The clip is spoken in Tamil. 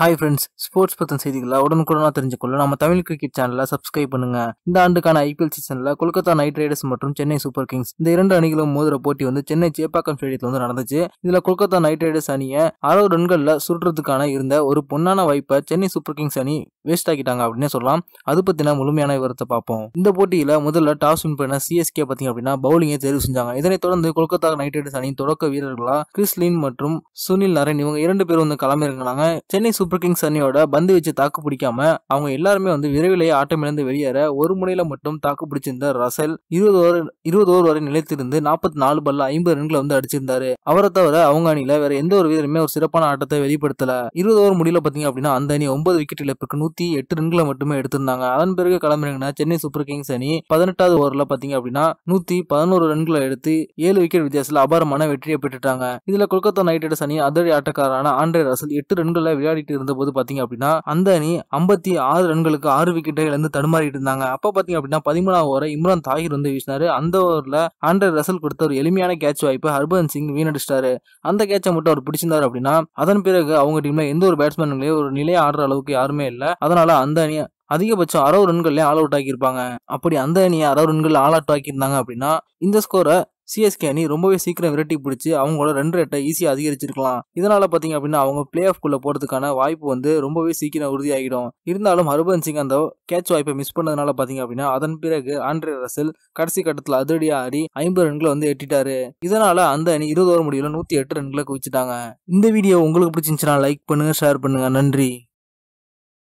ஹாய் ஃப்ரெண்ட்ஸ் ஸ்போர்ட்ஸ் பற்றின செய்திகளை உடனுக்குடனாக தெரிஞ்சுக்கொள்ள நம்ம தமிழ் கிரிக்கெட் சேனலை சப்ஸ்கிரைப் பண்ணுங்க இந்த ஆண்டுக்கான ஐபிஎல் சீசனில் கொல்கத்தா நைட் ரைடர்ஸ் மற்றும் சென்னை சூப்பர் கிங்ஸ் இந்த இரண்டு அணிகளும் மோதிர போட்டி வந்து சென்னை சேப்பாக்கம் ஸ்டேடியத்தில் வந்து நடந்துச்சு இதில் கொல்கத்தா நைட் ரைடர்ஸ் அணியை அறுபது ரன்களில் சுற்றுறதுக்கான இருந்த ஒரு பொன்னான வாய்ப்பை சென்னை சூப்பர் கிங்ஸ் அணி வேஸ்ட் ஆக்கிட்டாங்க அப்படின்னு சொல்லலாம் அது பற்றின முழுமையான விவரத்தை பார்ப்போம் இந்த போட்டியில் முதல்ல டாஸ் வின் பண்ண சிஎஸ்கே பார்த்தீங்க அப்படின்னா பவுலிங்கை தேர்வு செஞ்சாங்க இதனைத் தொடர்ந்து கொல்கத்தா நைட் ரைடர்ஸ் அணியின் தொடக்க வீரர்களாக கிறிஸ்லின் மற்றும் சுனில் நரேன் இவங்க இரண்டு பேரும் வந்து கிளம்பியிருக்கிறாங்க சென்னை சூப்பர் கிங்ஸ் அணியோட பந்து வச்சு தாக்கு பிடிக்காம அவங்க எல்லாருமே வந்து விரைவிலேயே ஆட்டமிழந்து வெளியேற ஒரு முனையில மட்டும் தாக்கு பிடிச்சிருந்த ரசல் இருபது ஓவர் இருபது ஓவர் வரை நிலைத்திருந்து நாற்பத்தி நாலு பல்ல ஐம்பது ரன்களை வந்து அடிச்சிருந்தாரு அவரை தவிர அவங்க அணியில வேற எந்த ஒரு வீரருமே ஒரு சிறப்பான ஆட்டத்தை வெளிப்படுத்தல இருபது ஓவர் முடியல பாத்தீங்க அப்படின்னா அந்த அணி ஒன்பது விக்கெட் இழப்புக்கு நூத்தி எட்டு ரன்களை மட்டுமே எடுத்திருந்தாங்க அதன் பிறகு கிளம்புறீங்கன்னா சென்னை சூப்பர் கிங்ஸ் அணி பதினெட்டாவது ஓவர்ல பாத்தீங்க அப்படின்னா நூத்தி பதினோரு ரன்களை எடுத்து ஏழு விக்கெட் வித்தியாசத்தில் அபாரமான வெற்றியை பெற்றுட்டாங்க இதுல கொல்கத்தா நைட் ரைடர்ஸ் அணி அதிரடி ஆட்டக்காரான ஆண்ட்ரே ரசல் எட்டு ரன்களை விளையாடிட்டு இருந்தபோது பார்த்தீங்க அப்படின்னா அந்த அணி ஐம்பத்தி ஆறு ரன்களுக்கு ஆறு விக்கெட்டை இழந்து தடுமாறிட்டு இருந்தாங்க அப்போ பார்த்தீங்க அப்படின்னா பதிமூணாவது ஓவரை இம்ரான் தாகிர் வந்து வீசினாரு அந்த ஓவரில் ஆண்டர் ரசல் கொடுத்த ஒரு எளிமையான கேட்ச் வாய்ப்பு ஹர்பன் சிங் வீணடிச்சிட்டாரு அந்த கேட்சை மட்டும் அவர் பிடிச்சிருந்தார் அப்படின்னா அதன் பிறகு அவங்க டீம்ல எந்த ஒரு பேட்ஸ்மேன்களே ஒரு நிலையை ஆடுற அளவுக்கு யாருமே இல்லை அதனால அந்த அணி அதிகபட்சம் அறுபது ரன்கள்லேயே ஆல் அவுட் ஆக்கியிருப்பாங்க அப்படி அந்த அணியை அறுபது ரன்கள் ஆல் அவுட் ஆக்கியிருந்தாங்க அப்படின்னா இந்த ஸ்கோரை சிஎஸ்கே அணி ரொம்பவே சீக்கிரம் விரட்டி பிடிச்சி அவங்களோட ரன் ரேட்டை ஈஸியாக அதிகரிச்சிருக்கலாம் இதனால பார்த்தீங்க அப்படின்னா அவங்க பிளே ஆஃப் குள்ளே போகிறதுக்கான வாய்ப்பு வந்து ரொம்பவே சீக்கிரம் உறுதியாகிடும் இருந்தாலும் ஹர்பன் சிங் அந்த கேட்ச் வாய்ப்பை மிஸ் பண்ணதுனால பார்த்தீங்க அப்படின்னா அதன் பிறகு ஆண்ட்ரே ரசல் கடைசி கட்டத்தில் அதிரடியாக ஆடி ஐம்பது ரன்களை வந்து எட்டிட்டாரு இதனால அந்த அணி இருபது ஓவர் முடிவில் நூற்றி எட்டு ரன்களை குவிச்சிட்டாங்க இந்த வீடியோ உங்களுக்கு பிடிச்சிருந்துச்சுன்னா லைக் பண்ணுங்க ஷேர் பண்ணுங்க நன்றி